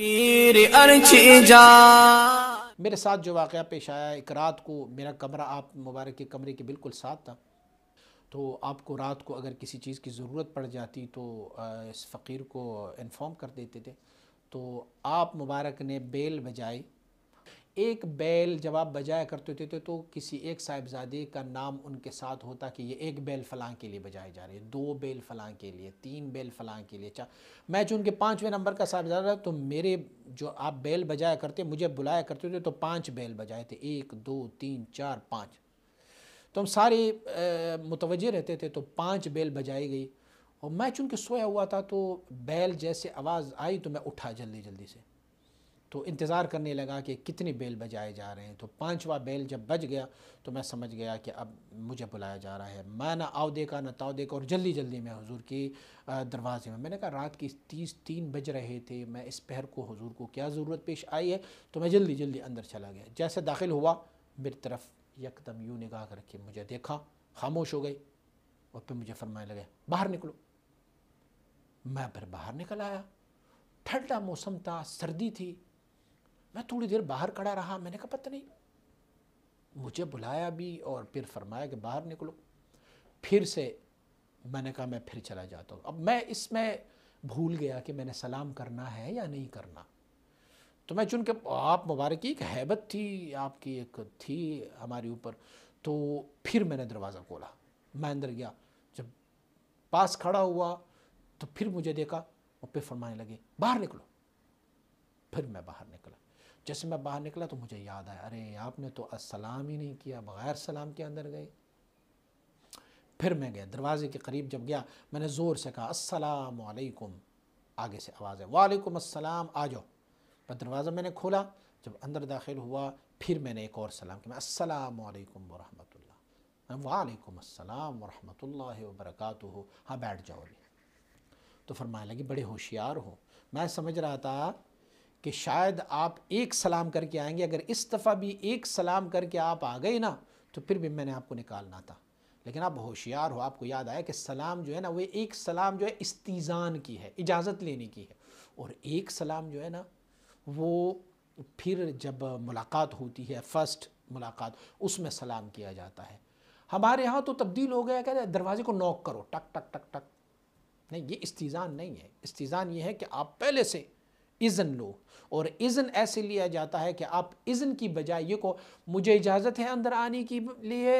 पीर जा मेरे साथ जो वाक़ पेश आया एक रात को मेरा कमरा आप मुबारक के कमरे के बिल्कुल साथ था तो आपको रात को अगर किसी चीज़ की ज़रूरत पड़ जाती तो इस फ़कीर को इन्फॉर्म कर देते थे तो आप मुबारक ने बेल बजाई एक बैल जब आप बजाया करते थे, थे तो, तो किसी एक साहिबजादे का नाम उनके साथ होता कि ये एक बैल फलां के लिए बजाए जा रहे हैं दो बैल फलां के लिए तीन बैल फलां के लिए चार मैं जो उनके पाँचवें नंबर का साहिबजादा तो मेरे जो आप बैल बजाया करते मुझे बुलाया करते थे तो पाँच बैल बजाए थे एक दो तीन चार पाँच तो हम सारे मुतवजे रहते थे तो पाँच बैल बजाई गई और मैं चूँकि सोया हुआ था तो बैल जैसे आवाज़ आई तो मैं उठा जल्दी जल्दी से तो इंतज़ार करने लगा कि कितनी बेल बजाए जा रहे हैं तो पांचवा बेल जब बज गया तो मैं समझ गया कि अब मुझे बुलाया जा रहा है मैं ना आओ देखा ना ताओ देखा और जल्दी जल्दी मैं हुजूर की दरवाज़े में मैंने कहा रात की तीस तीन बज रहे थे मैं इस पहर को हुजूर को क्या ज़रूरत पेश आई है तो मैं जल्दी जल्दी अंदर चला गया जैसे दाखिल हुआ मेरी तरफ यकदम यूँ निगाह करके मुझे देखा खामोश हो गई और फिर मुझे फरमाने लगे बाहर निकलो मैं फिर बाहर निकल आया ठंडा मौसम था सर्दी थी मैं थोड़ी देर बाहर खड़ा रहा मैंने कहा पता नहीं मुझे बुलाया भी और फिर फरमाया कि बाहर निकलो फिर से मैंने कहा मैं फिर चला जाता हूँ अब मैं इसमें भूल गया कि मैंने सलाम करना है या नहीं करना तो मैं चूँकि आप मुबारक एक हैबत थी आपकी एक थी हमारे ऊपर तो फिर मैंने दरवाज़ा खोला मैं अंदर गया जब पास खड़ा हुआ तो फिर मुझे देखा और फिर फरमाने लगे बाहर निकलो फिर मैं बाहर निकला जैसे मैं बाहर निकला तो मुझे याद आया अरे आपने तो असलाम ही नहीं किया बग़ैर सलाम के अंदर गए फिर मैं गया दरवाजे के करीब जब गया मैंने ज़ोर से कहा अस्सलाम वालेकुम आगे से आवाज़ है वालेकुम अस्सलाम आ जाओ पर दरवाज़ा मैंने खोला जब अंदर दाखिल हुआ फिर मैंने एक और सलाम किया मैं अस्सलाम वालेकुम वरहमतुल्लाह मैं वालेकुम अस्सलाम हाँ बैठ जाओ तो फरमाने लगी बड़े होशियार हो मैं समझ रहा था कि शायद आप एक सलाम करके आएंगे अगर इस दफ़ा भी एक सलाम करके आप आ गए ना तो फिर भी मैंने आपको निकालना था लेकिन आप होशियार हो आपको याद आया कि सलाम जो है ना वो एक सलाम जो है इस्तीज़ान की है इजाज़त लेने की है और एक सलाम जो है ना वो फिर जब मुलाकात होती है फ़र्स्ट मुलाकात उसमें सलाम किया जाता है हमारे यहाँ तो तब्दील हो गया क्या दरवाजे को नॉक करो टक टक टक टक नहीं ये इस्तीज़ान नहीं है इस्तीज़ान ये है कि आप पहले से इज़न लो और इज़न ऐसे लिया जाता है कि आप इज़न की बजाय ये को मुझे इजाज़त है अंदर आने की लिए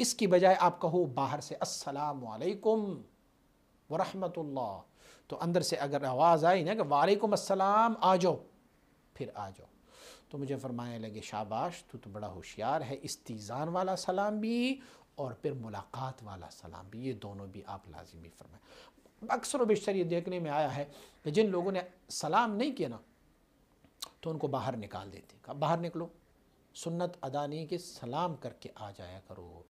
इसकी बजाय आप कहो बाहर से असलकम वरहमतुल्ला तो अंदर से अगर आवाज़ आई ना कि वालेकुम अस्सलाम आ जाओ फिर आ जाओ तो मुझे फरमाने लगे शाबाश तू तो बड़ा होशियार है इस्तीज़ान वाला सलाम भी और फिर मुलाकात वाला सलाम भी ये दोनों भी आप लाजमी फरमाए अक्सर बेशतर ये देखने में आया है कि जिन लोगों ने सलाम नहीं किया ना तो उनको बाहर निकाल देते बाहर निकलो सुन्नत अदा नहीं कि सलाम करके आ जाया करो